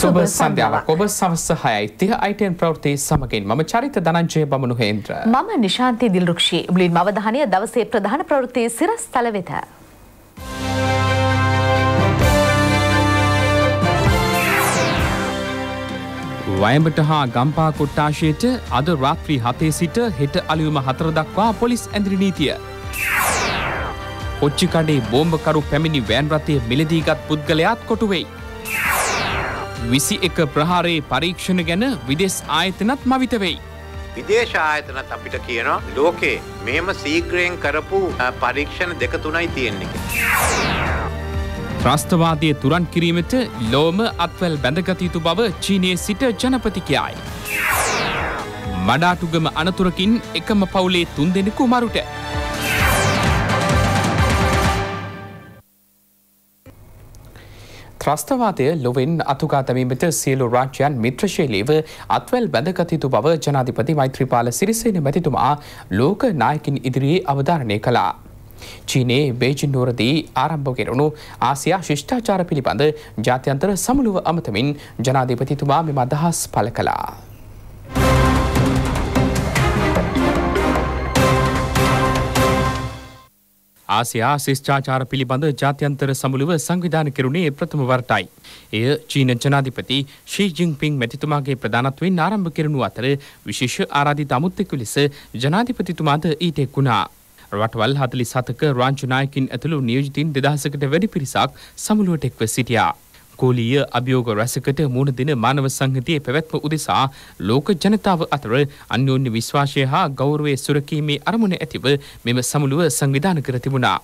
සුබ සන්ධ්‍යාවක් ඔබ සවස හයයි තිහ අයිටයන් ප්‍රවෘති සමගින් මම චරිත දනංජය බමනු හේන්ද්‍ර මම නිශාන්ති දිල්රක්ෂී මුලින් මවධානය දවසේ ප්‍රධාන ප්‍රවෘතිය සිරස් තලවෙත. වයඹට හා ගම්පා කොට්ටාශයට අද රාත්‍රී හතේ සිට හෙට අලියුම හතර දක්වා පොලිස් ඇඳරි නීතිය. ඔච්චිකඩේ බෝම්භකරු පැමිණි වෑන් රථය මිලදීගත් පුද්ගලයාත් කොටුවෙයි. විසි එක ප්‍රහාරයේ පරීක්ෂණ ගැන විදෙස් ආයතනත් මවිතවෙයි. විදේශ ආයතනත් අපිට කියනවා ලෝකේ මෙහෙම සීග්‍රයෙන් කරපු පරීක්ෂණ දෙක තුනයි තියෙන්නේ. ත්‍රස්තවාදය තුරන් කිරීමට ලෝම අත්වැල් බැඳගතයුතු බව චීනයේ සිට ජනපතිකයායි. මඩාටුගම අනතුරකින් එකම පවුලේ තුන් දෙෙනෙකු මරුට. ත්‍රස්තවාදය ලොවෙන් අතුකා තැමීමට සියලු රාජ්‍යයන් මිත්‍රශීලීව අත්වැල් බැඳගතයුතු බව ජනාධිපති මෛත්‍රීපාල සිරිසේන මැතිතුමා ලෝක නායකින් ඉදිරියේ අවධාරණය කළා. චීනයේ බේජින් නුවරදී ආරම්භකෙරුණු ආසියා ශිෂ්ඨාචාර පිළිබඳ ජාත්‍යන්තර සමුළුව අමතමින් ජනාධිපතිතුමා මෙම අදහස් පල කලා. ආසියා ශිෂ්ඨාචාර පිළිබඳ ජාත්‍යන්තර සමුළුව සංවිධාන කෙරුණේ ප්‍රථම වරටයි. එය චීන ජනාධිපති ෂී ජින්පින් මැතිතුමාගේ ප්‍රධානත්වයෙන් ආරම්භ කෙරුණු අතර විශේෂ ආරාධිත අමුත්‍යෙකු ලෙස ජනාධිපතිතුමාද ඊටෙක් වුණා. රටවල් හතලි සතක රාංචනායකින් ඇතුළු නියෝජිතින් දෙදහසකට වැඩි පිරිසක් සමුළුවට එක්ව සිටියා. ඉස්කෝලීය අභියෝග රැසකට මුහුණ දෙන මානව සංහතියේ පැවැත්ම උදෙසා ලෝක ජනතාව අතර අන්‍යෝන්‍ය විශ්වාසය හා ගෞරවය සුරකීමේ අරමුණ ඇතිව මෙම සමුළුව සංවිධාන කර තිබුණා.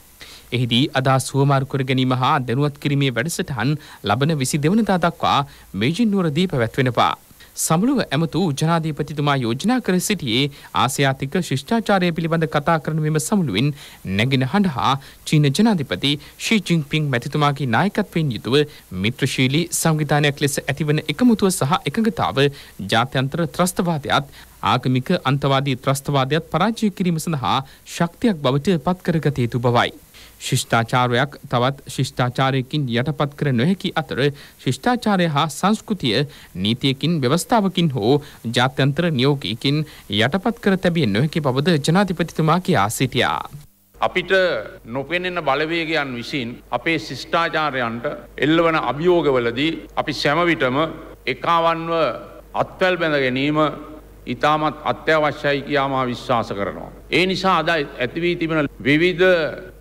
එහිදී අදා සුවමාර්කර ගැනීම හා දැනුවත් කිරීමේ වැඩසටහන් ලබන විසි දෙවනතා දක්වා මේජින් නුවරදී පැවැත්වෙනවා. සමුළුව ඇමතු ජනාධීපතිතුමා යෝජනා කර සිටියේ ආසියාතික ශිෂ්ඨාචාරය පිළිබඳ කතා කරන මෙම සමුළුවෙන් නැගෙන හඬහා චීන ජනාධිපති ශීජිංපිං මැතිතුමාගේ නායකත්වයෙන් යුතුව මිත්‍රශීලී සංවිධානයක් ලෙස ඇතිවන එකමුතුව සහ එකඟතාව ජාත්‍යන්තර ත්‍රස්තවාදයත් ආගමික අන්තවාදී ත්‍රස්තවාදයත් පරාජය කිරීම සඳහා ශක්තියක් බවට පත්කරගත යුතු බවයි. ශිෂ්ඨාචාරයක් තවත් ශිෂ්ඨාචාරයකින් යටපත් කර නොහැකි අතර ශිෂ්ඨාචාරය හා සංස්කෘතිය නීතියකින් ව්‍යවස්ථාවකින් හෝ ජාත්‍යන්තර නියෝගයකින් යටපත් කර තැබිය නොහැකි බවද ජනාධිපතිතුමා කියා සිටියා. අපිට නොපෙනෙන බලවේගයන් විසින් අපේ ශිෂ්ඨාචාරයන්ට එල්ලවන අභියෝගවලදී අපි සැමවිටම එකාවන්ව අත්වැල් බැඳ ගැනීම ඉතාමත් අත්‍යවශ්‍යයි කියා මා විශ්වාස කරනවා. ඒ නිසා අද ඇතිවී තිබෙන විවිධ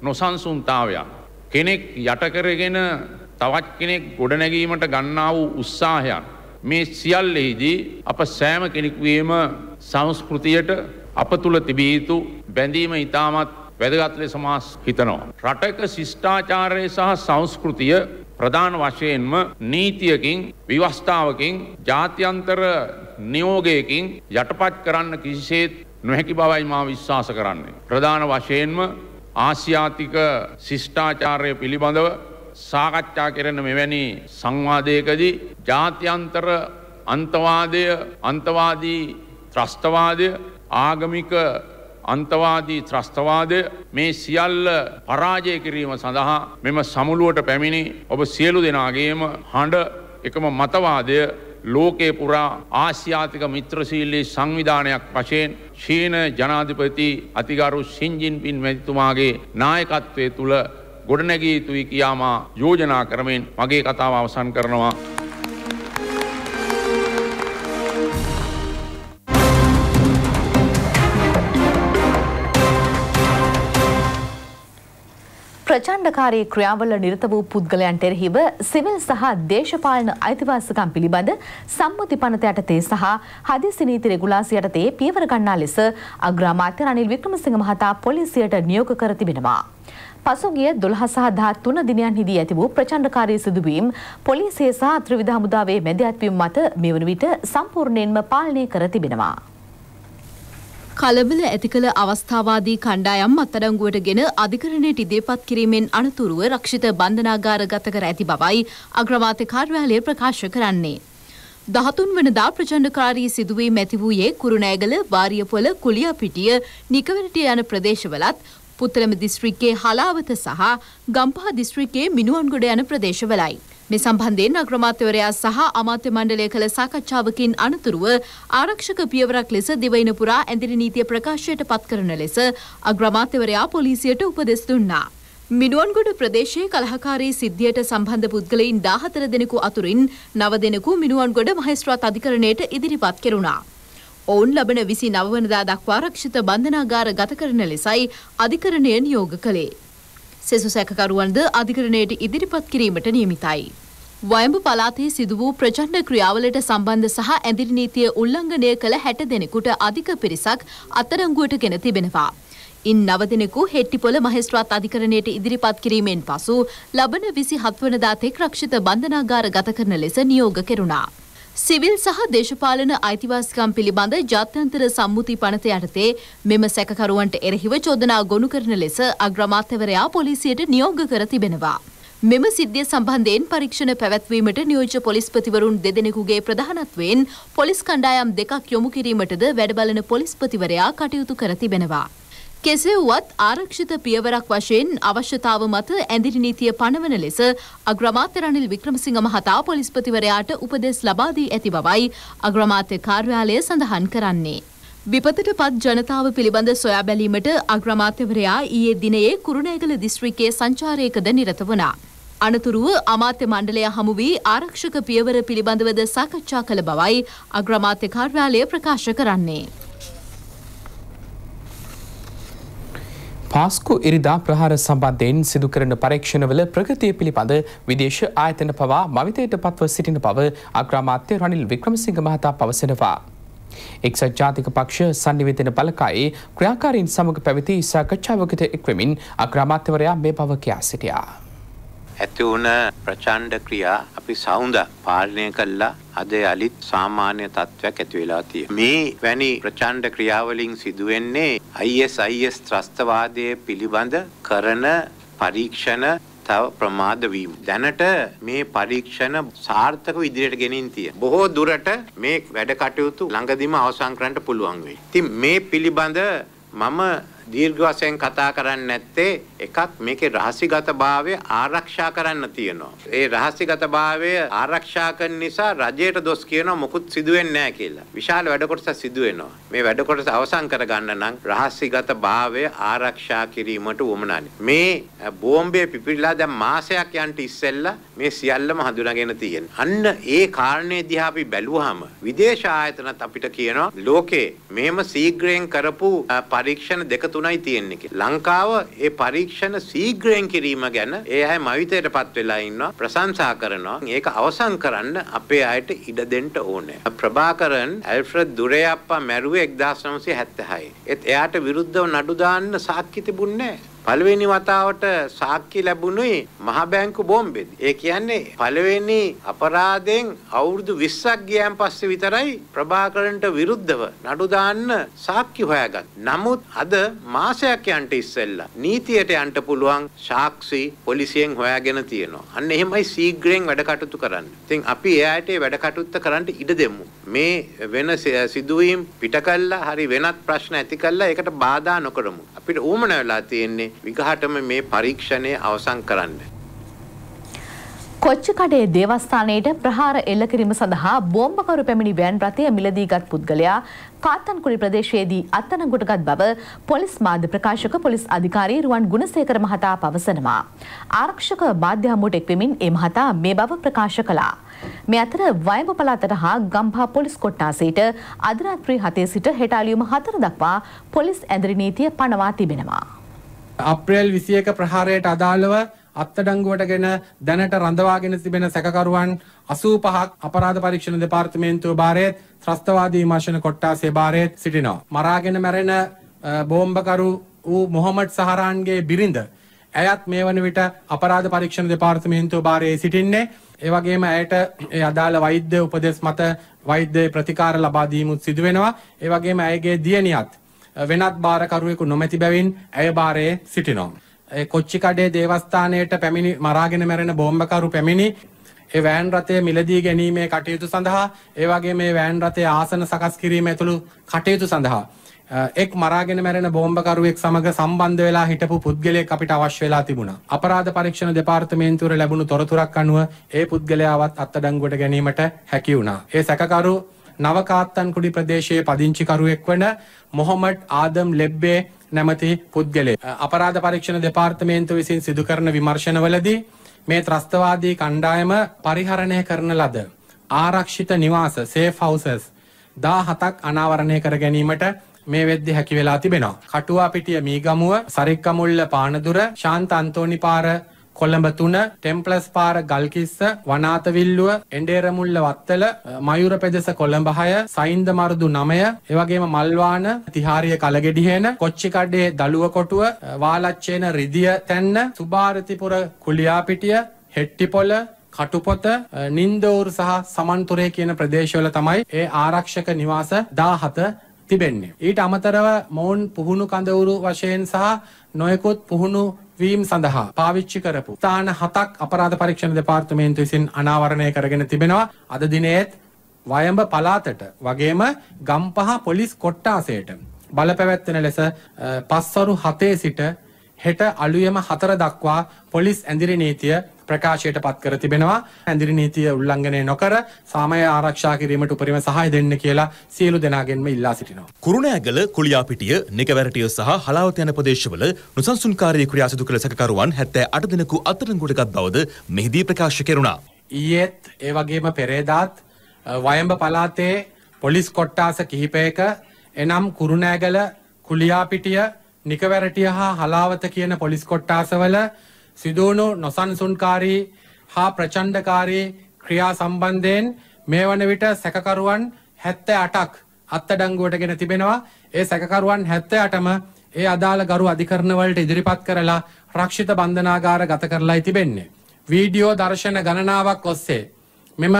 නොසන්සුන්තාවයක්. කෙනෙක් යටකරගෙන තවත් කෙනෙක් ගොඩනැගීමට ගන්නා වූ උත්සාහයන්. මේ සියල්ලෙහිදී අප සෑම කෙනෙක්වීම සංස්කෘතියට අප තුළ තිබීතු බැඳීම ඉතාමත් වැදගත්ලෙ සමස් හිතනවා. රටක ශිෂ්ඨාචාරය සහ සංස්කෘතිය ප්‍රධාන වශයෙන්ම නීතියකින් විවස්ථාවකින් ජාත්‍යන්තර නියෝගයකින් යටපත් කරන්න කිසිසේත් නොහැකි බවයි මා විශ්වාස කරන්නේ. ප්‍රධාන වශයෙන්ම ආසියාතික ශිෂ්ඨාචාරය පිළිබඳව සාකච්ඡා කරන මෙවැනි සංවාදයකදී ජාත්‍යන්තර අන්තවාදය අන්තවාදී ත්‍රස්තවාදය ආගමික අන්තවාදී ත්‍රස්තවාදය මේ සියල්ල පරාජය කිරීම සඳහා මෙම සමුළුවට පැමිණි ඔබ සියලු දෙනාගේම හඬ එකම මතවාදය ලෝකේ පුරා ආසියාතික මිත්‍රශීලී සංවිධානයක් වශයෙන් ශීන ජනාධිපති අතිගරු සිංජින් පින් මැතිතුමාගේ නායකත්වය තුළ ගොඩනැගී යුතුයි කියාමා යෝජනා කරමින් මගේ කතාව අවසන් කරනවා. ප්‍රචණ්ඩකාරී ක්‍රියාවල නිරත වූ පුද්ගලයන්ට එරෙහිව සිවිල් සහ දේශපාලන අයිතිවාසිකම් පිළිබඳ සම්මුති පනත යටතේ සහ හදිසි නීති රෙගුලාසි යටතේ පියවර ගන්නා ලෙස අග්‍රාමාත්‍ය රනිල් වික්‍රමසිංහ මහතා පොලිසියට නියෝග කර තිබෙනවා. පසුගිය දොළහ සහ දහත්තුන දිනයන් හිදී ඇති වූ ප්‍රචණ්ඩකාරී සිදුවීම් පොලිසිය සහ ත්‍රිවිධ හමුදාවේ මැදිහත්වීම් මත මෙවන විට සම්පූර්ණයෙන්ම පාලනය කර තිබෙනවා. කලබල ඇති කළ අවස්ථාවාදී කණ්ඩායම් අත්අඩංගුවට ගෙන අධිකරණයට ඉදිරිපත් කිරීමෙන් අනතුරුව රක්ෂිත බන්ධනාගාර ගත කර ඇති බවයි අග්‍රවාත්‍ය කාර්යාලය ප්‍රකාශ කරන්නේ. දහතුන් වනදා ප්‍රචණ්ඩකාරී සිදුවී මැති වූයේ කුරුණෑගල වාරියපොල කුලියපිටිය නිකවරටිය යන ප්‍රදේශවලත් පුත්තලම දිස්ත්‍රික්කේ හලාවත සහ ගම්පහ දිස්ත්‍රික්කේ මිනුවන්ගොඩ යන ප්‍රදේශවලයි. මේ සම්බන්ධයෙන් අග්‍රමාත්‍යවරයා සහ අමාත්‍ය මණ්ඩලය කළ සාකච්ඡාවකින් අනතුරුව ආරක්ෂක පියවරක් ලෙස දිවයින පුරා ඇඳිරි නීතිය ප්‍රකාශයට පත් කරන ලෙස අග්‍රමාත්‍යවරයා පොලිසියට උපදෙස් දුන්නා. මිනුවන්ගොඩ ප්‍රදේශයේ කලහකාරී සිද්ධියට සම්බන්ධ පුද්ගලයින් 14 දෙනෙකු අතුරින් 9 දෙනෙකු මිනුවන්ගොඩ මහේස්ත්‍රාත් අධිකරණයට ඉදිරිපත් කෙරුණා. ඔවුන් ලබන 29 වනදා දක්වා ආරක්ෂිත බන්ධනාගාර ගත කරන ලෙසයි අධිකරණය නියෝග කළේ. සෙසු සැකකරුවන්ද අධිකරණයට ඉදිරිපත් කිරීමට නියමිතයි. වයඹ පලාතේ සිදු වූ ප්‍රචණ්ඩ ක්‍රියාවලට සම්බන්ධ සහ ඇඳිරි නීතිය උල්ලංඝනය කළ හැට දෙනෙකුට අධික පිරිසක් අත්අඩංගුවට ගෙන තිබෙනවා. ඉන් නව දෙනෙකු හෙට්ටිපොළ මහෙස්ත්‍රාත් අධිකරණයට ඉදිරිපත් කිරීමෙන් පසු ලබන විසි හත්වනදා තෙක් රක්ෂිත බන්ධනාගාර ගත කරන ලෙස නියෝග කෙරුණා. සිවිල් සහ දේශපාලන අයිතිවාසිකම් පිළිබඳ ජාත්‍යන්තර සම්මුති පනත යටතේ මෙම සැකකරුවන්ට එරෙහිව චෝදනා ගොනු කරන ලෙස අග්‍රමාත්‍යවරයා පොලිසියට නියෝග කර තිබෙනවා. මෙම සිද්ධිය සම්බන්ධයෙන් පරීක්ෂණ පැවැත්වීමට නියෝජ්‍ය පොලිස්පතිවරුන් දෙදෙනෙකුගේ ප්‍රධානත්වයෙන් පොලිස් කණ්ඩායම් දෙකක් යොමු කිරීමටද වැඩබලන පොලිස්පතිවරයා කටයුතු කර තිබෙනවා. කෙසේ වුවත් ආරක්ෂිත පියවරක් වශයෙන් අවශ්‍යතාව මත ඇඳිරි නීතිය පනවන ලෙස අග්‍රමාත්‍ය රනිල් වික්‍රමසිංහ මහතා පොලිස්පතිවරයාට උපදෙස් ලබා දී ඇති බවයි අග්‍රමාත්‍ය කාර්යාලය සඳහන් කරන්නේ. විපතට පත් ජනතාව පිළිබඳ සොයා බැලීමට අග්‍රමාත්‍යවරයා ඊයේ දිනයේ කුරුණෑගල දිස්ත්‍රික්කයේ සංචාරයකද නිරත වුණා. අනතුරුව අමාත්‍ය මණ්ඩලය හමු වී ආරක්ෂක පියවර පිළිබඳවද සාකච්ඡා කළ බවයි අග්‍රමාත්‍ය කාර්යාලය ප්‍රකාශ කරන්නේ. පාස්කු ඉරිදා ප්‍රහාර සම්බන්ධයෙන් සිදුකරන පරීක්ෂණවල ප්‍රගතිය පිළිබඳ විදේශ ආයතන පවා මවිතයට පත්ව සිටින බව අග්‍රාමාත්‍ය රනිල් වික්‍රමසිංහ මහතා පවසනවා. එක්සත් ජාතික පක්ෂ සන්නිවේදන බලකායේ ක්‍රියාකාරීන් සමග පැවති සාකච්ඡාවකට එක්වමින් අග්‍රාමාත්‍යවරයා මේ බව කියා සිටියා. ඇති වුණ ප්‍රචණ්ඩ ක්‍රියා අපි සවුඳ පාලනය කළා අද යලිත් සාමාන්‍ය තත්ත්වයක් ඇති වෙලා තියෙනවා. මේ වැනි ප්‍රචණ්ඩ ක්‍රියාවලින් සිදුවෙන්නේ ISIS ත්‍රස්තවාදයේ පිළිබඳ කරන පරීක්ෂණ තව ප්‍රමාද වීම. දැනට මේ පරීක්ෂණ සාර්ථක විදිහට ගෙනින් තිය. බොහෝ දුරට මේ වැඩ කටයුතු ළඟදිම අවසන් කරන්න පුළුවන් වෙයි. ඉතින් මේ පිළිබඳ මම දීර්ඝ වශයෙන් කතා කරන්නේ නැත්තේ එකක් මේකේ රහසිගතභාවය ආරක්ෂා කරන්න තියෙනවා. ඒ රහසිගතභාවය ආරක්ෂා කරන නිසා රජයට දොස් කියනවා මොකුත් සිදු වෙන්නේ කියලා. විශාල වැඩ කොටසක් සිදු වෙනවා. මේ වැඩ කොටස අවසන් කරගන්න නම් රහසිගතභාවය ආරක්ෂා කිරීමට උවමනානි. මේ බෝම්බේ පිපිරිලා දැන් මාසයක් යන්ට ඉස්සෙල්ලා මේ සියල්ලම හඳුනාගෙන තියෙන. අන්න ඒ කාරණේ දිහා අපි බැලුවාම විදේශ ආයතනත් අපිට කියනවා ලෝකේ මෙහෙම සීඝ්‍රයෙන් කරපු පරීක්ෂණ දෙක 3යි තියෙන්නේ කියලා. ලංකාව ඒ පරීක්ෂණ ශීඝ්‍රයෙන් කිරීම ගැන ඒ අය මවිතයටපත් වෙලා ඉන්නවා. ප්‍රශංසා කරනවා. ඒක අවසන් කරන්න අපේ අයට ඉඩ දෙන්න ඕනේ. ප්‍රභාකරන් ඇල්ෆ්‍රඩ් දුරේ අප්පා මැරුවේ 1976. ඒත් එයාට විරුද්ධව නඩු දාන්න සාක්ෂි තිබුණේ නැහැ. පළවෙනි වතාවට සාක්ෂි ලැබුණේ මහ බැංකු බෝම්බෙදී. ඒ කියන්නේ පළවෙනි අපරාධයෙන් අවුරුදු 20ක් ගියන් පස්සේ විතරයි ප්‍රභාකරන්ට විරුද්ධව නඩු දාන්න සාක්ෂි හොයාගත්. නමුත් අද මාසයක් යන්ට ඉස්සෙල්ලා නීතියට යන්න පුළුවන් සාක්ෂි පොලිසියෙන් හොයාගෙන තියෙනවා. අන්න එහෙමයි සීග්‍රයෙන් වැඩ කටයුතු කරන්න. ඉතින් අපි එයාට වැඩ කටයුත්ත කරන්න ඉඩ දෙමු. මේ වෙන සිදුවීම් පිට කළා හරි වෙනත් ප්‍රශ්න ඇති කළා ඒකට බාධා නොකරමු. අපිට ඕමන වෙලා තියෙන්නේ විගහටම මේ පරීක්ෂණය අවසන් කරන්න. කොච්චකඩේ දේවස්ථානයට ප්‍රහාර එල්ල කිරීම සඳහා බෝම්බකරු පැමිණි වෑන් රථය මිලදීගත් පුද්ගලයා කාත්තන්කුඩි ප්‍රදේශයේදී අත්අඩංගුවටගත් බව පොලිස් මාධ්‍ය ප්‍රකාශක පොලිස් අධිකාරී රුවන් ගුණසේකර මහතා පවසනවා. ආරක්ෂක මාධ්‍ය හමුවට එක්වෙමින් ඒ මහතා මේ බව ප්‍රකාශ කළා. මේ අතර වයඹ පළාතට හා ගම්පහ පොලිස් කොට්ටාසයට අද රාත්‍රී 7 සිට හෙට අලියුම 4 දක්වා පොලිස් ඇඳරි නීතිය පනවා තිබෙනවා. අප්‍රේල් 21 ප්‍රහාරයට අදාළව අත්අඩංගුවටගෙන දැනට රඳවාගෙන තිබෙන සැකකරුවන් 85ක් අපරාධ පරීක්ෂණ දෙපාර්තමේන්තුව භාරයේ ත්‍රස්තවාදී විමර්ශන කොට්ටාසේ භාරයේ සිටිනවා. මරාගෙන මැරෙන බෝම්බකරු වූ මොහමඩ් සහරාන්ගේ බිරිඳ ඇයත් මේ වන විට අපරාධ පරීක්ෂණ දෙපාර්තමේන්තුව භාරයේ සිටින්නේ. ඒ වගේම ඇයට ඒ අදාළ වෛද්‍ය උපදෙස් මත වෛද්‍ය ප්‍රතිකාර ලබා දීමුත් සිදු වෙනවා. ඒ වගේම ඇයගේ දියණියත් වෙනත් භාරකරුවෙකු නොමැති බැවින් ඇය භාරයේ සිටිනවා. කොච්චිකඩේ දේවස්ථානයට පැමිණි මරාගෙන මැරෙන බෝම්බකරු පැමිණි ඒ වෑන් රථය මිලදී ගැනීමේ කටයුතු සඳහා ඒ වගේ මේ වෑන් රථයේ ආසන සකස් කිරීම ඇතුළු කටයුතු සඳහා එක් මරාගෙන මැරෙන බෝම්බකරුවෙක් සමග සම්බන්ධ වෙලා හිටපු පුද්ගලයෙක් අපිට අවශ්‍ය වෙලා තිබුණා. අපරාධ පරීක්ෂණ දෙපාර්තමේන්තුවර ලැබුණු තොරතුරක් අනුව ඒ පුද්ගලයාවත් අත්අඩංගුවට ගැනීමට හැකි වුණා. ඒ සැකකරු නවකාත්තන්කුඩි ප්‍රදේශයේ පදිංචිකරුවෙක් වන මොහොමට් ආදම් ලෙබ්බේ නැමති පුද්ගලේ. අපරාධ පරීක්ෂණ දෙපාර්තමේන්තු විසින් සිදුකරන විමර්ශනවලදී මේ ත්‍රස්තවාදී කණ්ඩායම පරිහරණය කරන ලද. ආරක්ෂිත නිවාස සේ ෆවසස් දා හතක් අනාවරණය කර ගැනීමට මේ වෙද්දි හැකි වෙලා තිබෙනවා. කටුවාපිටිය මීගමුව සරික්කමුල්ල පානදුර ශාන්ත අන්තෝනිපාර කොළඹ 3 ටෙම්ප්ලස් පාර ගල්කිස්ස වනාතවිල්ලුව එඬේරමුල්ල වත්තල මයුර පෙදෙස කොළඹ 6 සයින්ද මරුදු 9 එවැගේම මල්වාන තිහාරිය කලගෙඩිහේන කොච්චි කඩේ දලුව කොටුව වාලච්චේන රිදිය තැන්න සුභාරතිපුර කුලියාපිටිය හෙට්ටිපොළ කටුපොත නින්දෝර් සහ සමන්තුරේ කියන ප්‍රදේශවල තමයි ඒ ආරක්ෂක නිවාස 17 තිබෙන්නේ. ඊට අමතරව මොවුන් පුහුණු කඳවුරු වශයෙන් සහ නොයෙකුත් පුහුණු වීම සඳහා පාවිච්චි කරපු ස්ථාන හතක් අපරාධ පරීක්ෂණ දෙපාර්තමේන්තුව විසින් අනාවරණය කරගෙන තිබෙනවා. අද දිනේත් වයඹ පළාතට වගේම ගම්පහ පොලිස් කොට්ටාසයට බලපැවැත්වෙන ලෙස පස්වරු හතේ සිට හෙට අලුයම හතර දක්වා පොලිස් ඇඳිරි නීතිය ප්‍රකාශයට පත් කර තිබෙනවා ඇඳිරි නීතිය උල්ලංඝනය නොකර සාමය ආරක්ෂා කිරීමට උපරිම සහාය දෙන්න කියලා සියලු දෙනාගෙන්ම ඉල්ලා සිටිනවා. කුරුණෑගල, කුලියාපිටිය, නිකවැරටිය සහ හලාවත යන ප්‍රදේශවල නුසන්සුන්කාරී ක්‍රියා සිදු කළ සැකකරුවන් 78 දෙනෙකු අත්අඩංගුවට ගත් බවද මෙහිදී ප්‍රකාශ කෙරුණා. ඊයේත් ඒ වගේම පෙරේදාත් වයඹ පළාතේ පොලිස් කොට්ටාස කිහිපයක එනම් කුරුණෑගල, කුලියාපිටිය, නිකවැරටිය හා හලාවත කියන පොලිස් කොට්ටාසවල සිදුවුණු නොසන්සුන්කාරී හා ප්‍රචණ්ඩකාරී ක්‍රියා සම්බන්ධයෙන් මේ වන විට සැකකරුවන් 78ක් අත්අඩංගුවට ගෙන තිබෙනවා. ඒ සැකකරුවන් 78ම ඒ අදාළ ගරු අධිකරණ වලට ඉදිරිපත් කරලා රක්ෂිත බන්ධනාගාර ගත කරලායි තිබෙන්නේ. වීඩියෝ දර්ශන ගණනාවක් ඔස්සේ මෙම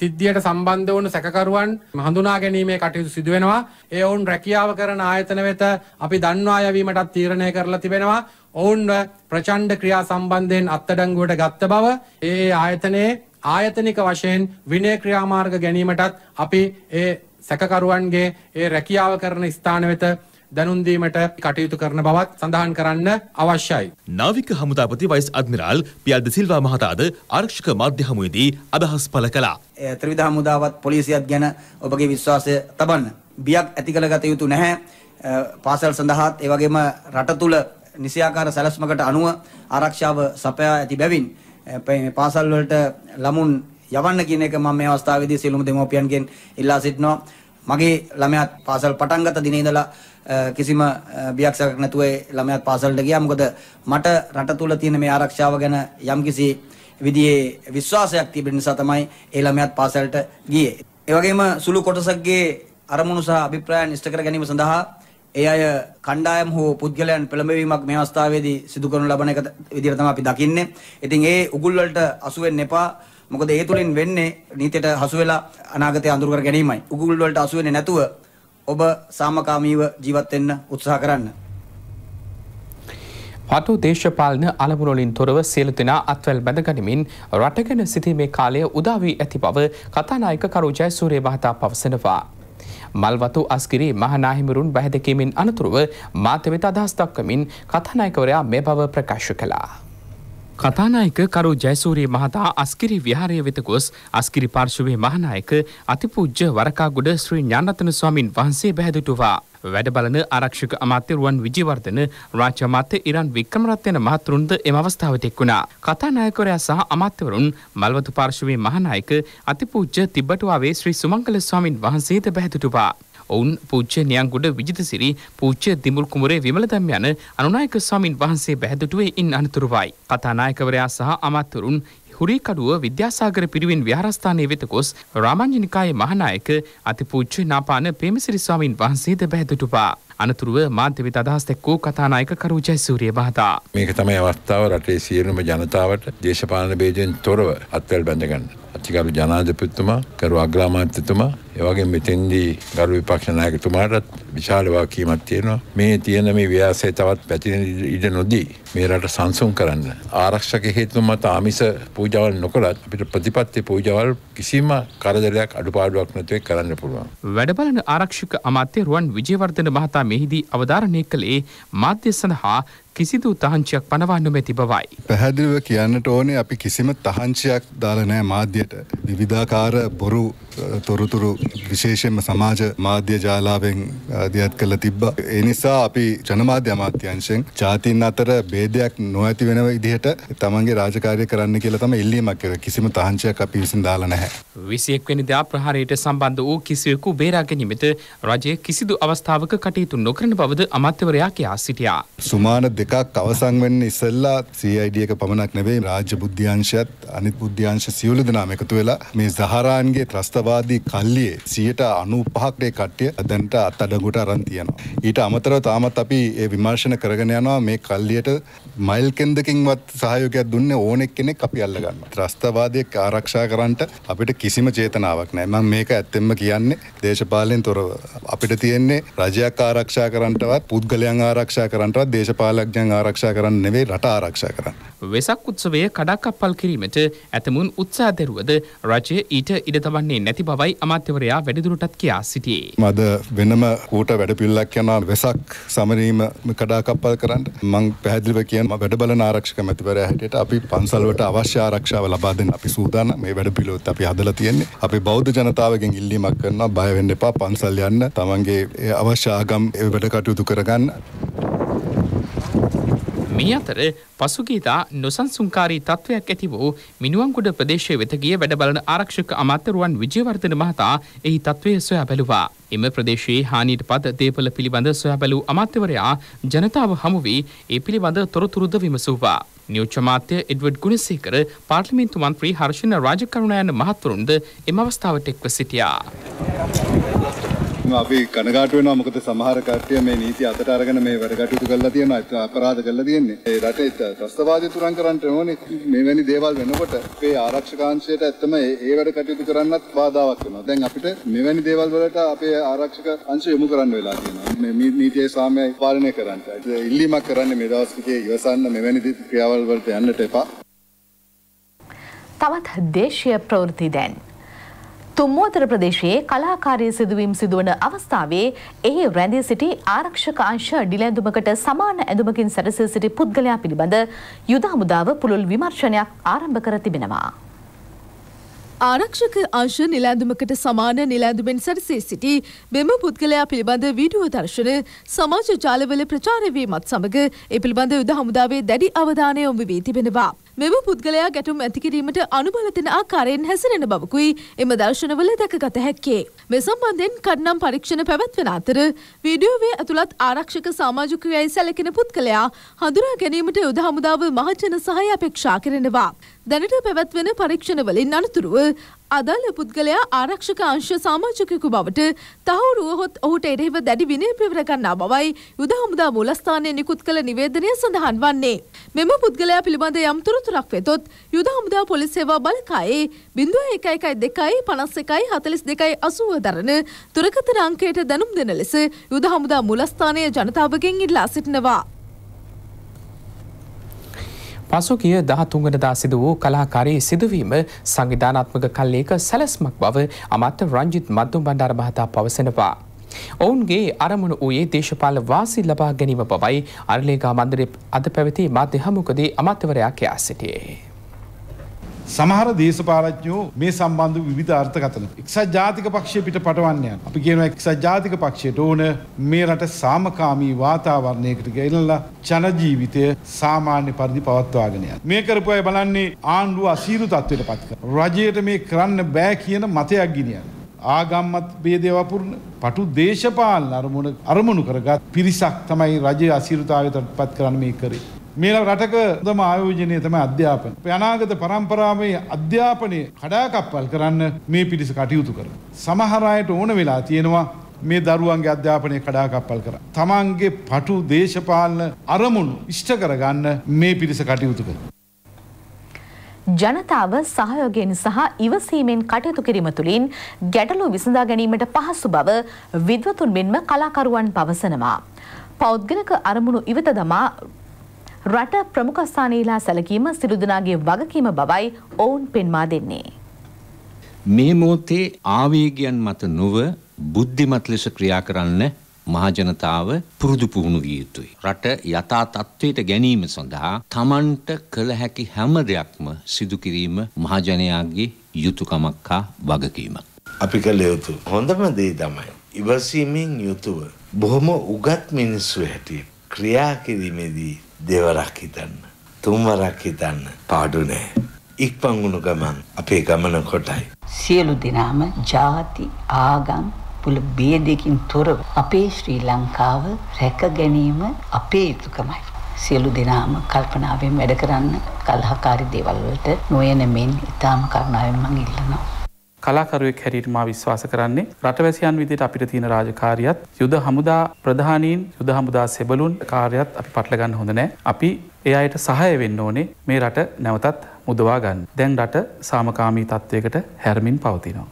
සිද්ධියට සම්බන්ධ වුණු සැකකරුවන් හඳුනා ගැනීමේ කටයුතු සිදු වෙනවා. ඒ වුන් රැකියාව කරන ආයතන වෙත අපි දන්වා යවීමටත් තීරණය කරලා තිබෙනවා. ඔවුන්ව ප්‍රචණ්ඩ ක්‍රියා සම්බන්ධයෙන් අත්අඩංගුවට ගත්ත බව ඒ ආයතනයේ ආයතනික වශයෙන් විනය ක්‍රියාමාර්ග ගැනීමටත් අපි ඒ සැකකරුවන්ගේ ඒ රැකියාව කරන ස්ථාන වෙත දැනුම් දීමට කටයුතු කරන බවත් සඳහන් කරන්න අවශ්‍යයි. නාවික හමුදාපති වයිස් අද්මිරාල් පියල්ද සිල්වා මහතාද ආරක්ෂක මාධ්‍ය හමුවේදී අදහස් පළ කළා. ත්‍රිවිධ හමුදාවත් පොලිසියත් ගැන ඔබගේ විශ්වාසය තබන්න. බියක් ඇති කළ ගත යුතු නැහැ. පාසල් සඳහාත් ඒ වගේම රට තුළ නිසියාකාර සැලැස්මකට අනුව ආරක්ෂාව සපයා ඇති බැවින් පාසල් වලට ළමුන් යවන්න කියන එක මම මේ අවස්ථාවේදී සියලුම දෙමෝපියන්ගෙන් ඉල්ලා සිටිනවා. මගේ ළමයාත් පාසල් පටන් ගත්ත දිනේ ඉඳලා කිසිම බියක් සැකක් නැතුව ළමයාත් පාසලට ගියා. මොකද මට රට තුල තියෙන මේ ආරක්ෂාව ගැන යම්කිසි විදිහේ විශ්වාසයක් තිබෙන නිසා තමයි ඒ ළමයාත් පාසලට ගියේ. ඒ වගේම සුළු කොටසක්ගේ අරමුණු සහ අභිප්‍රායන් ඉෂ්ට කර ගැනීම සඳහා ඒ අය කණ්ඩායම් හෝ පුද්ගලයන් පෙළඹවීමක් මේ අවස්ථාවේදී සිදු කරනු ලබන එක විදිහට තමයි අපි දකින්නේ. ඉතින් ඒ උගුල් වලට අසු වෙන්න එපා. මොකද ඒ තුලින් වෙන්නේ නීතියට හසු වෙලා අනාගතය අඳුර කර ගැනීමයි. උගුල් වලට අසු වෙන්නේ නැතුව ඔබ සාමකාමීව ජීවත් වෙන්න උත්සාහ කරන්න. පටු දේශපාලන අලමුරොලින් තොරව සියලු දෙනා අත්වැල් බැඳගනිමින් රටගෙන සිටීමේ කාලය උදාවී ඇති බව කතානායක කරු ජයසූරිය මහතා පවසනවා. මල්වතු අස්කිරි මහනාහිමරුන් බැහැදකීමෙන් අනතුරුව මාතවෙත අදහස්තක්කමින් කථනායකවරයා මේ බව ප්‍රකාශ කලා. කතානායක කරු ජයසූරිය මහතා අස්කිරි විහාරය වෙත ගොස් අස්කිරි පාර්ශවයේ මහනායක අතිපූජ්‍ය වරකාගොඩ ශ්‍රී ඥානරතන ස්වාමින් වහන්සේ බැහැදුටුවා. වැඩ බලන ආරක්ෂක අමාත්‍ය රුවන් විජේවර්ධන රාජ්‍ය අමාත්‍ය ඉරන් වික්‍රමරත්න මහතුරුන්ද එම අවස්ථාවට එක්ුණා. කතානායකවරයා සහ අමාත්‍යවරුන් මල්වතු පාර්ශවයේ මහනායක අතිපූජ්‍ය තිබ්බටුවාවේ ශ්‍රී සුමංගල ස්වාමින් වහන්සේද බැහැදුටුවා. ඔවුන් පූච්ච නියංගුඩ විජිතසිරි පූච්ච දිමුල් කුමරේ විමලදම් යන අනුනායක ස්වාමින් වහන්සේ බැහැදුටුවේ ඉන් අනතුරුවයි. කතානායකවරයා සහ අමාත්තුරුන් හුරිකඩුව විද්‍යාසාගර පිරිවෙන් විහාරස්ථානය වෙත ගොස් රාමංජනිකායේ මහනායක අතිපූච්ච නාපාන පේමසිරි ස්වාමින් වහන්සේද බැහැදුටුපා. අනතුරුව මාධ්‍යවිත අදහස් එක්කෝ කතානායක කරු ජයසූරිය මහතා. මේක තමයි අවස්ථාව රටේ සියලුම ජනතාවට දේශපාලන බේජෙන් තොරව අත්වැල් බැඳගන්න. අතිකරු ජනාධපතිතුමා කරු අග්‍රාමාත්‍යතුමා ඒවගේ මෙතෙන්දී ගරු විපක්ෂනායකතුමාටත් විශාල වාකීමක් තියෙනවා. මේ තියෙන මේ ව්‍යාසය තවත් පැතිරෙන ඉඩ නොදී මේ රට සංසුන් කරන්න. ආරක්ෂක හේතු මත ආමිස පූජාවල් නොකළත් අපිට ප්‍රතිපත්ති පූජාවල් කිසිම කරදරයක් අඩුපාඩුවක් නැතුව කරන්න පුළුවන්. වැඩ බලන ආරක්ෂක අමාත්‍ය රුවන් විජේවර්ධන මහතා මෙහිදී අවධාරණය කළේ මාධ්‍ය සඳහා කිසිදු තහංචයක් පනවන්නු මැති බවයි. පැහැදිලිව කියන්නට ඕනේ අපි කිසිම තහංචයක් දාලනෑ මාධ්‍යයට විවිධාකාර බොරු තොරතුරු විශේෂෙන්ම සමාජ මාධ්‍ය ජාලාවෙන් අධියත් කළ තිබ්බ. එනිසා අපි ජනමාධ්‍ය අමාත්‍යංශයෙන් ජාතින් අතර බේදයක් නොඇති වෙනව ඉදිහට තමන්ගේ රාජකාරය කරන්න කියලා තම ඉල්ලීමක් කර කිසිම තහංචයක් අපි විසින් දාලා නැහැ. විසියෙක් වෙනිදා ප්‍රහාරයට සම්බන්ධ වූ කිසිවෙකු බේරාගැනීමට රජය කිසිදු අවස්ථාවක කටයුතු නොකරන බවද අමාත්‍යවරයා කියා සිටියා. සුමාන දෙකක් අවසන් වෙන්න ඉස්සෙල්ලා CID එක පමණක් නෙවෙයි රාජ්‍ය බුද්ධ්‍යංශයත් අනිත් බුද්ධ්‍යංශ සියලු දෙනාම එකතු වෙලා මේ සහරාන්ගේ ත්‍රස්තවාදී කල්ලියේ 95%ට ඒ කට්ටිය දැන්ට අත්අඩංගුවට අරන් තියෙනවා. ඊට අමතරව තාමත් අපි ඒ විමර්ශන කරගෙන යනවා මේ කල්ලියට මයිල් කෙන්දකින්වත් සහයෝගයක් දුන්නේ ඕනෙක් කෙනෙක් අපි අල්ල ගන්නවා. ත්‍රස්තවාදයක් ආරක්ෂා කරන්නට අපිට කිසිම චේතනාවක් නැහැ. මම මේක ඇත්තෙන්ම කියන්නේ දේශපාලෙන් තොරව අපිට තියෙන්නේ රජයක් ආරක්ෂා කරන්නටවත් පුද්ගලයන් ආරක්ෂා කරන්නටවත් දේශපාලක රාජ්‍යන් ආරක්ෂා කරන්න නෙවේ රට ආරක්ෂා කරන්න. වෙසක් උත්සවය කඩක් අපල් කිරීමට ඇතමුන් උත්සා දැරුවද රජය ඊට ඉඩ තබන්නේ නැති බවයි අමාත්‍යවරයා වැඩිදුරටත් කියා සිටියේ. මද වෙනම ඌට වැඩපිල්ලක් යනවා වෙසක් සමරීම කඩාකප්පල් කරන්න මං පැහැදිලිව කියන්න වැඩබල ආරක්ෂක මැතිවරයා හැටියට අපි පන්සල්වලට අවශ්‍ය ආරක්ෂාව ලබා දෙන්න අපි සූදානම් මේ වැඩපිළිවෙත් අපි හදලා තියෙන්නේ. අපි බෞද්ධ ජනතාවගෙන් ඉල්ලීමක් කරනවා බය වෙන්න එපා පන්සල් යන්න තමන්ගේ අවශ්‍ය ආගම් වැඩ කටයුතු කරගන්න. මේ අතර පසුගීතා නොසන්සුන්කාරී තත්ත්වයක් ඇති වූ මිනුවන්කුඩ ප්‍රදේශය වෙත ගිය වැඩබලන ආරක්ෂක අමාත්‍යරුවන් විජයවර්ධන මහතා එහි තත්ත්වය සොයා බැලුවා. එම ප්‍රදේශයේ හානියට පත් දේපල පිළිබඳ සොයා බැලූ අමාත්‍යවරයා ජනතාව හමු වී ඒ පිළිබඳ තොරතුරුද විමසූවා. නියෝච්චමාත්‍ය එඩ්වඩ් ගුණසේකර පාර්ලිමේන්තු මන්ත්‍රී හර්ෂණ රාජකරුණායන මහතුරුන්ද එම අවස්ථාවට එක්ව සිටියා. ඇත්තම අපි කනගාටු වෙනවා මොකද සමහර කට්ටිය මේ නීති අතට අරගෙන මේ වැඩ කටයුතු කරලා තියෙනවා අපරාධ කරලා තියෙන්නේ. ඒ රටේ ත්‍රස්තවාදී තුරන් කරන්නට ඕනේ මෙවැනි දේවල් වෙනකොට අපේ ආරක්ෂකාංශයට ඇත්තම ඒ වැඩ කටයුතු කරන්නත් බාධාවක් වෙනවා. දැන් අපිට මෙවැනි දේවල් වලට අපේ ආරක්ෂක අංශය යොමු කරන්න වෙලා තියෙනවා. මේ නීතියේ සාමය පාලනය කරන්නට. ඉල්ලීමක් කරන්නේ මේ දවස් ටිකේ ඉවසන්න මෙවැනි ක්‍රියාවල් වලට යන්නට එපා. තවත් දේශීය ප්‍රවෘත්ති දැන් තුම්මෝතර ප්‍රදේශයේ කලාකාරී සිදුවීම් සිදුවන අවස්ථාවේ එහි රැඳී සිටි ආරක්ෂක අංශ ඩිලැඳුමකට සමාන ඇඳුමකින් සැරසී සිටි පුද්ගලයා පිළිබඳ යුදහමුදාව පුළුල් විමර්ශනයක් ආරම්භ කර තිබෙනවා. ආරක්ෂක අංශ නිලෑඳුමකට සමාන නිලෑඳුමෙන් සැරසේ සිටි මෙම පුද්ගලයා පිළිබඳ වීඩියෝ දර්ශන සමාජ ජාලවල ප්‍රචාරවීමත් සමඟ ඒ පිළිබඳ යුද හමුදාවේ දැඩි අවධානය යොමු වී තිබෙනවා. මෙම පුද්ගලයා ගැටුම් ඇතිකිරීමට අනුබල දෙන ආකාරයෙන් හැසිරෙන බවකුයි එම දර්ශනවල දැකගත හැක්කේ. මේ සම්බන්ධයෙන් කඩනම් පරීක්ෂණ පැවැත්වෙන අතර වීඩියෝවේ ඇතුළත් ආරක්ෂක සමාජිකයයි සැලකෙන පුද්ගලයා හඳුනා ගැනීමට යුද හමුදාව මහජන සහය අපේක්ෂා කරනවා. දැනට පැවැත්වෙන පරීක්ෂණවලින් අනතුරුව අදාළ පුද්ගලයා ආරක්ෂක අංශ සාමාජිකයෙකු බවට තහවුරුව හොත් ඔහුට එරෙහිව දැඩි විනය පියවර ගන්නා බවයි යුද හමුදා මූලස්ථානයේ නිකුත් කළ නිවේදනය සඳහන් වන්නේ. මෙම පුද්ගලයා පිළිබඳ යම් තොරතුරක් වෙතොත් යුද හමුදා පොලිස් සේවා බලකායේ 0112 51 42 80 දරන දුරකථන අංකයට දැනුම් දෙන ලෙස යුද හමුදා මූලස්ථානයේ ජනතාවගෙන් ඉල්ලා සිටිනවා. පසුගිය දහතුන්ගනදා සිද වූ කලාකාරයේ සිදුවීම සංවිධානත්මක කල්ලේක සැලස්මක් බව අමත්ත රංජිත් මධ්දුම් බණ්ඩාර මහතා පවසනවා. ඔවුන්ගේ අරමුණ වූයේ දේශපාල වාසි ලබා ගැනීම බවයි අරලේගා මන්දරෙ අද පැවති මාධ්‍යහමුකදී අමත්‍යවරයක් යා සිටියේ. සමහර දේශපාලඥයෝ මේ සම්බන්ධ විධ අර්ථකතන. එක්සත් ජාතික පක්ෂය පිට පටවන්නය. අපි කියන එක්සත් ජාතික පක්ෂයට ඕන මේ රට සාමකාමී වාතාවරණයකට ගෙනල්ලා ජනජීවිතය සාමාන්‍ය පරිදි පවත්වාගෙනය. මේ කරපු අය බලන්නේ ආණ්ඩුව අසීරු තත්වයට පත්ක. රජයට මේ කරන්න බෑ කියන මතයක් ගිනියන්න. ආගම්මත් බේදය වපුරණ පටු දේශපාලන අරමුණ අරමුණු කරගත් පිරිසක් තමයි රජය අසිරුතාවතට පත් කරන්න මේ කරේ. මේ රටක දම ආයෝජනය තම අධ්‍යාපන. යනාගත පරම්පරාවේ අධ්‍යාපනය කඩාකප්පල් කරන්න මේ පිරිස කටයුතු කර. සමහරයට ඕන වෙලා තියෙනවා මේ දරුවන්ගේ අධ්‍යාපනය කඩාකප්පල් කර. තමන්ගේ පටු දේශපාලන අරමුණු ඉෂ්ට කරගන්න මේ පිරිස කටයුතු කර. ජනතාව සහයෝගයෙන් සහ ඉවසීමෙන් කටයුතු කිරීම තුළින් ගැටලු විසඳා ගැනීමට පහසු බව විද්වතුන් මෙන්ම කලාකරුවන් පවසනවා. පෞද්ගලික අරමුණු ඉවත දමා රට ප්‍රමුඛස්ථානීලා සැලකීම සිරුදනාගේ වගකීම බවයි ඔවුන් පෙන්වා දෙන්නේ. මේ මොහොතේ ආවේගයන් මත නොව බුද්ධිමත් ලෙස ක්‍රියා කරන්න මහජනතාව පුරුදු පුහුණු විය යුතුයි. රට යථා තත්ත්වයට ගැනීම සඳහා Tamanට කළ හැකි හැම දෙයක්ම සිදු කිරීම මහජනයාගේ යුතුයකමක් හා වගකීමක්. අපි කළ යුතු හොඳම දේ තමයි ඉවසීමෙන් යුතුව බොහොම උගත් මිනිස්සු හැටියට ක්‍රියා කිරීමේදී දෙවරක් හිතන්න. තුන්වරක් හිතන්න පාඩු නෑ. ඉක්මන් වුණු ගමන් අපේ ගමන කොටයි. සියලු දෙනාම ಜಾති ආගම් පුල ભેදකින් තොරව අපේ ශ්‍රී ලංකාව රැක ගැනීම අපේ යුතුයකමයි. සියලු දෙනාම කල්පනාවෙන් වැඩ කරන්න කල්හකාරී දේවල් වලට නොයන මෙන් ඊටාම කරුණාවෙන් මම ඉල්ලනවා. කලාකරුවෙක් හැටියට මා විශ්වාස කරන්නේ රටවැසියන් විදිහට අපිට තියෙන රාජකාරියත් යුද හමුදා ප්‍රධානීන් යුද හමුදා සෙබළුන් කාර්යයත් අපි පටල ගන්න හොඳ නැහැ. අපි ඒ අයට සහාය වෙන්න ඕනේ මේ රට නැවතත් මුදවා ගන්න. දැන් රට සාමකාමී තත්වයකට හැරමින් පවතිනවා.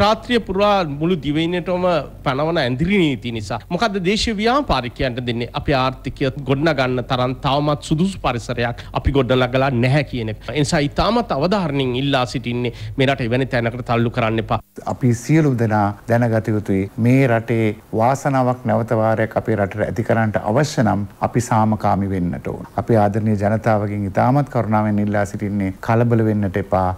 රාත්‍රිය පුරා මුළු දිවයිනටම පැනවන ඇඳිරි නීති නිසා. මොකද දේශ ව්‍යාපාරිකයන්ට දෙන්නේ අපි ආර්ථිකය ගොඩන ගන්න තරන් තවමත් සුදුසු පරිසරයක් අපි ගොඩ ලගලා නැහැ කියන එක. එනිසා ඉතාමත් අවධාරණයෙන් ඉල්ලා සිටින්නේ මේ රට එවැනි තැනකට තල්ලු කරන්න එපා. අපි සියලු දෙනා දැනගත යුතුයි මේ රටේ වාසනාවක් නැවත වාරයක් අපේ රටට ඇති කරන්නට අවශ්‍ය නම් අපි සාමකාමී වෙන්නට ඕන. අපේ ආදරණීය ජනතාවගෙන් ඉතාමත් කරුණාවෙන් ඉල්ලා සිටින්නේ කලබල වෙන්නට එපා.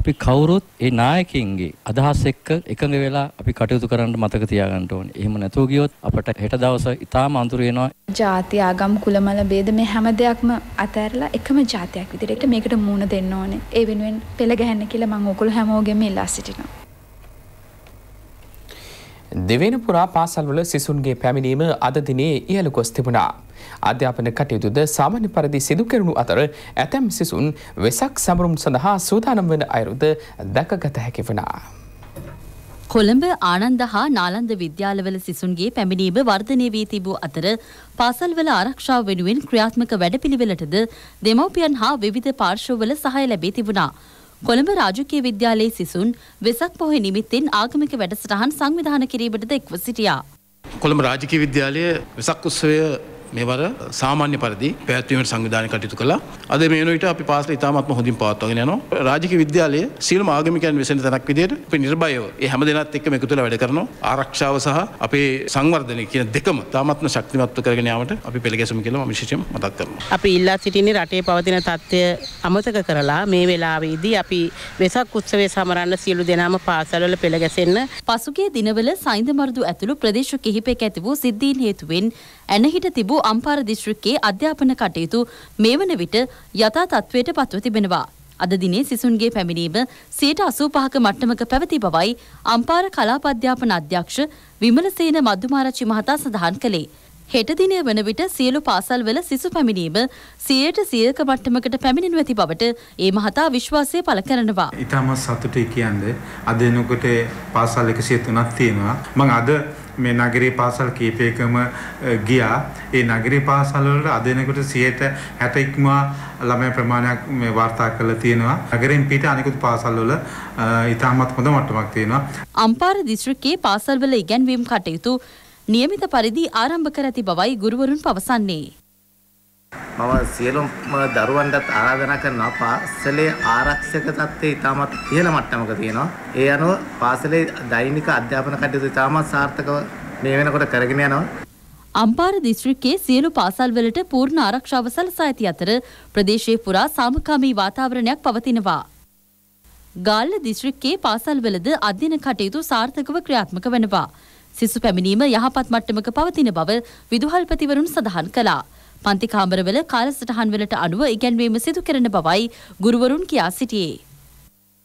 අපි කවුරුත් ඒ නායකින්ගේ අදහස් එක්ක එකඟ වෙලා අපි කටයුතු කරන්න මතක තියාගන්න ඕනේ. එහෙම නැතුව ගියොත් අපට හෙට දවස ඉතාම අඳුර වෙනවා. ಜಾති ආගම් කුලමල ભેද මේ හැම දෙයක්ම අතහැරලා එකම જાතියක් විදිහට මේකට මූණ දෙන්න ඕනේ. ඒ වෙනුවෙන් පෙළ ගැහෙන්න කියලා මම ඔයගොල්ලෝ හැමෝගෙම ඉල්ලා සිටිනවා. දෙවෙන පුරා පාසල්වල සිසුන්ගේ පැමිණීම අද දිනේ ඉහළ ගොස් තිබුණා. අධ්‍යාපන කටයුතුද සාමාන්‍ය පරිදි සිදු කරනු අතර ඇතැම් සිසුන් වෙසක් සැමරුම් සඳහා සූදානම් වන අයුරුද දැකගත හැකි වනා. කොළඹ ආනන්ද හා නාලන්ද විද්‍යාලවල සිසුන්ගේ පැමිණීම වර්ධනය වී තිබූ අතර පාසල්වල ආරක්ෂාව වෙනුවෙන් ක්‍රියාත්මක වැඩපිළිවෙලටද දෙමව්පියන් හා විවිධ පාර්ශවවල සහය ලැබී තිබුණා. කොළඹ රාජකීය විද්‍යාලයේ සිසුන් වෙසක් පොහොය නිමිත්තෙන් ආගමික වැඩසටහන් සංවිධානය කිරීමටද එක්ව සිටියා. කොළඹ රාජකීය විද්‍යාලයේ වෙසක් උත්සවය මෙවර සාමාන්‍ය පරිදි පැවැත්වීමට සංවිධානය කටයුතු කළා. අද මේ වෙනවිට අපි පාසල ඉතාමත්ම හොඳින් පවත්වාගෙන යනවා. රාජකීය විද්‍යාලයේ සියලුම ආගමිකයන් වෙසෙන තැනක් විදිහට අපි නිර්භයව ඒ හැම දෙනාත් එක්කම එකතු වෙලා වැඩ කරනවා. ආරක්ෂාව සහ අපේ සංවර්ධනය කියන දෙකම තාමත්ම ශක්තිමත්ව කරගෙන යාමට අපි පෙළ ගැසමු කියලා මම විශේෂයෙන් මතක් කරනවා. අපි ඉල්ලා සිටින්නේ රටේ පවතින තත්ත්වය අමතක කරලා මේ වෙලාවේදී අපි වෙසක් උත්සවය සමරන්න සියලු දෙනාම පාසල්වල පෙළ ගැසෙන්න. පසුගිය දිනවල සයින්දමරුදු ඇතුළු ප්‍රදේශ කිහිපයක ඇති වූ සිද්ධීන් හේතුවෙන් ඇනහිට තිබූ අම්පාර දිස්ත්‍රික්කයේ අධ්‍යාපන කටයුතු මේ වන විට යථා තත්ත්වයට පත්ව තිබෙනවා. අද දිනේ සිසුන්ගේ පැමිණීම සීට අසූ පහක මට්ටමක පැවති බවයි අම්පාර කලාපධ්‍යාපන අධ්‍යක්ෂ විමලසේන මධ්‍යමාරච්චි මහතා සඳහන් කළේ. හෙට දිනය වන විට සියලු පාසල්වල සිසු පැමිණීම සියයට සියක මට්ටමකට පැමිණෙනු ඇති බවට ඒ මහතා විශ්වාසය පළ කරනවා. ඉතාමත් සතුටුයි කියන්නේ අද එනකොට පාසල් 103ක් තියෙනවා. මම අද මේ නගරේ පාසල් කීපයකම ගියා. ඒ නගරේ පාසල් වල අද වෙනකොට 60 ඉක්මවා ළමයි ප්‍රමාණයක් මේ වාර්තා කරලා තියෙනවා. නගරෙන් පිට අනිකුත් පාසල් වල ඉතාමත් හොඳ මට්ටමක් තියෙනවා. අම්පාර දිස්ත්‍රික්කයේ පාසල් වල ඉගැන්වීම් කටයුතු නියමිත පරිදි ආරම්භ කර ඇති බවයි ගුරුවරුන් පවසන්නේ. මම සියලුම දරුවන්ටත් ආරාධනා කරනවා පාසලේ ආරක්ෂක තත්ත්වය ඉතාමත් ඉහළ මට්ටමක තියෙනවා. ඒ අනුව පාසලේ දෛනික අධ්‍යාපන කටයුතු ඉතාමත් සාර්ථකව මේ වෙනකොට කරගෙන යනවා. අම්පාර දිස්ත්‍රික්කයේ සියලු පාසල්වලට පූර්ණ ආරක්ෂාව සලසා ඇති අතර ප්‍රදේශයේ පුරා සාමකාමී වාතාවරණයක් පවතිනවා. ගාල්ල දිස්ත්‍රික්කයේ පාසල්වලද අධ්‍යන කටයුතු සාර්ථකව ක්‍රියාත්මක වෙනවා. සිසු පැමිණීම යහපත් මට්ටමක පවතින බව විදුහල්පතිවරුන් සඳහන් කළා. පන්ති කාමරවල කාලසටහන් වලට අනුව ඉගැන්වීම සිදු කරන බවයි ගුරුවරුන් කියා සිටියේ.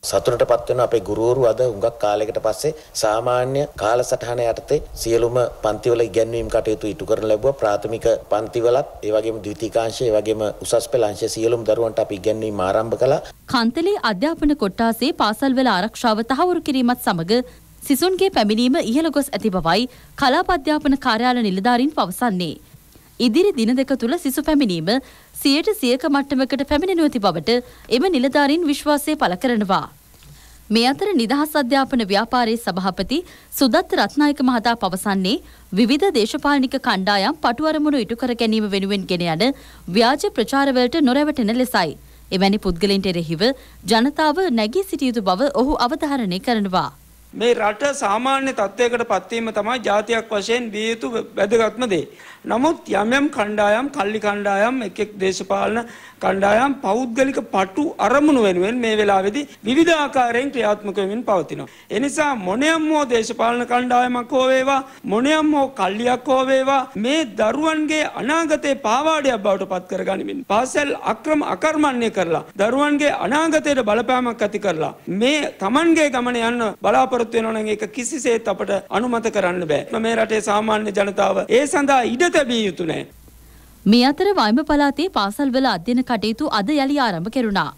සතුටටපත් වෙන අපේ ගුරුවරු අද හුඟක් කාලයකට පස්සේ සාමාන්‍ය කාලසටහන යටතේ සියලුම පන්තිවල ඉගැන්වීම් කටයුතු ඉටු කරන ලැබුවා ප්‍රාථමික පන්තිවලත් ඒ වගේම ද්විතීකාංශය ඒ වගේම උසස් පෙළ අංශය සියලුම දරුවන්ට අපි ඉගැන්වීම් ආරම්භ කළා. කන්තලේ අධ්‍යාපන කොට්ටාසේ පාසල්වල ආරක්ෂාව තහවුරු කිරීමත් සමග සිසුන්ගේ පැමිණීම ඉහළ ගොස් ඇති බවයි කලාප අධ්‍යාපන කාර්යාල නිලධාරීන් පවසන්නේ. ඉදිරි දින දෙක තුළ සිසු පැමිණීම සියයට සියක මට්ටමකට පැමිණෙනු ඇති බවට එම නිලධාරීන් විශ්වාසය පළ කරනවා. මේ අතර නිදහස් අධ්‍යාපන ව්‍යාපාරයේ සභාපති සුදත් රත්නායක මහතා පවසන්නේ විවිධ දේශපාලනික කණ්ඩායම් පටු අරමුණු ඉටු කර ගැනීම වෙනුවෙන් ගෙන යන ව්‍යාජ ප්‍රචාරවලට නොරැවටෙන ලෙසයි. එවැනි පුද්ගලයින්ට එරෙහිව ජනතාව නැගී සිටිය යුතු බව ඔහු අවධාරණය කරනවා. මේ රට සාමාන්‍ය තත්ත්වයකට පත්වීම තමයි ජාතියක් වශයෙන් විය යුතු වැදගත්ම දේ. නමුත් යම් යම් කණ්ඩායම් කල්ලි කණ්ඩායම් එක් එක් දේශපාලන කණ්ඩායම් පෞද්ගලික පටු අරමුණු වෙනුවෙන් මේ වෙලාවේදී විවිධාකාරයෙන් ක්‍රියාත්මක වෙමින් පවතිනවා. ඒ නිසා මොනියම් හෝ දේශපාලන කණ්ඩායමක් හෝ වේවා මොනියම් හෝ කල්ලියක් හෝ වේවා මේ දරුවන්ගේ අනාගතේ පාවාඩයක් බවට පත් කරගනිමින් පාසල් අක්‍රම අකර්මණ්‍ය කරලා දරුවන්ගේ අනාගතයට බලපෑමක් ඇති කරලා මේ Tamanගේ ගමන යන්න බලාපොරොත්තු වෙනවා නම් ඒක කිසිසේත් අපට අනුමත කරන්න බෑ. මේ රටේ සාමාන්‍ය ජනතාව ඒ සඳහා ඉඩ තැබිය යුතු නෑ. මේ අතර වයිම පලාතේ පාසල්වල අධ්‍යන කටයුතු අද යළි ආරම්භ කෙරුණා.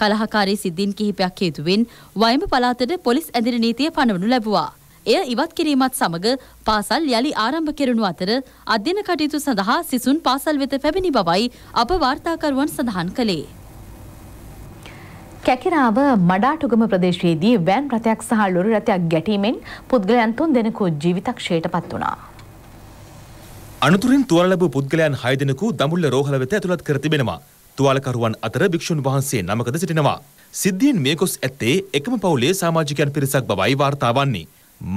කලහකාරී සිද්ධීන් කිහිපයක් හේතුවෙන් වයිම පලාතට පොලිස් ඇදිරි නීතිය පනවනු ලැබවා. එය ඉවත් කිරීමත් සමග පාසල් යළි ආරම්භ කෙරුණු අතර අධ්‍යන කටයුතු සඳහා සිසුන් පාසල් වෙත පැමිණි බවයි අප වාර්තාකරුවන් සඳහන් කළේ. කැකිරාව මඩාටුගම ප්‍රදේශයේදී වෑන් රථයක් සහ ලොරි රථයක් ගැටීමෙන් පුද්ගලයන් තුන් දෙනෙකු ජීවිතක්ෂයට පත් වුණා. අනතුරින් තුවාල ලැබූ පුද්ගලයන් 6 දෙනෙකු දඹුල්ල රෝහල වෙත ඇතුළත් කර තිබෙනවා. තුවාලකරුවන් අතර භික්ෂුන් වහන්සේ නමකද සිටිනවා. සිද්ධියෙන් මේ ගොස් ඇත්තේ එකම පවුලේ සමාජිකයන් පිරිසක් බවයි වාර්තා වන්නේ.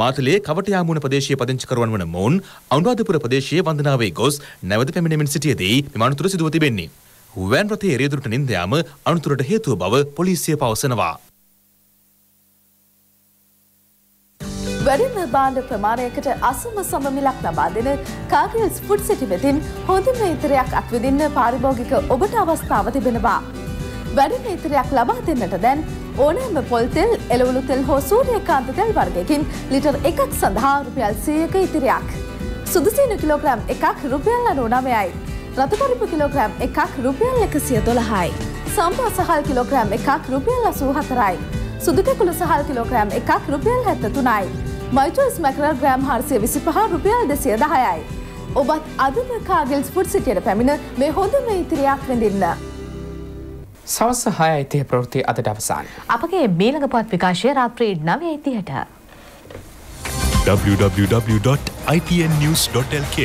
මාතලේ කවටයාමුණ ප්‍රදේශයේ පදිංචි කරුවන් වන මොවුන් අනුරාධපුර ප්‍රදේශයේ වන්දනාවේ ගොස් නැවත පැමිණෙමින් සිටියදී මෙම අනතුර සිදුව තිබෙන්නේ. වෑන් රථයේ එරියදුරට නින්ද යාම අනතුරට හේතුව බව පොලිසිය පවසනවා. වැඩිම භාණ්ඩ ප්‍රමාණයකට අසම සමමිලක් ලබා දෙන කාගල්ස් ෆුඩ් සිටි වෙතින් හොඳම ඉතරයක් අත්විදින්න පාරිභෝගික ඔබට අවස්ථාව තිබෙනවා. වැඩිම ඉතරයක් ලබා දෙන්නට දැන් ඕනෑම පොල් තෙල් එළවලු තෙල් හෝ සූර්යකාන්ත තෙල් වර්ගයකින් ලිටර් එකක් සඳහා රුපියල් සියක ඉතිරයක්. සුදුසීන කිලෝග්‍රෑම් එකක් රුපියල් අනුනමයයි. රතුපරිපු කිලෝග්‍රෑම් එකක් රුපියල් එකසිය දොළහයි. සම්පා සහල් කිලෝග්‍රෑම් එකක් රුපියල් අසූ හතරයි. සුදුකකුළු සහල් කිලෝග්‍රෑම් එකක් රුපියල් හැත්ත තුනයි. මයිටස් මැකර ග්‍රෑම් හර්සය විසි පහ රුපියල් දෙසිය දහයයි. ඔබත් අදම කාගෙල්ස් ෆුඩ් සිටියට පැමිණ මේ හොඳම ඉතිරයක් විඳන්න. සවස හය අයිතිය ප්‍රෘති අදට අවසාන්. අපගේ මේලඟ පත් විකාශය රාත්‍රී නව අයිතියට. www.itnnews.lk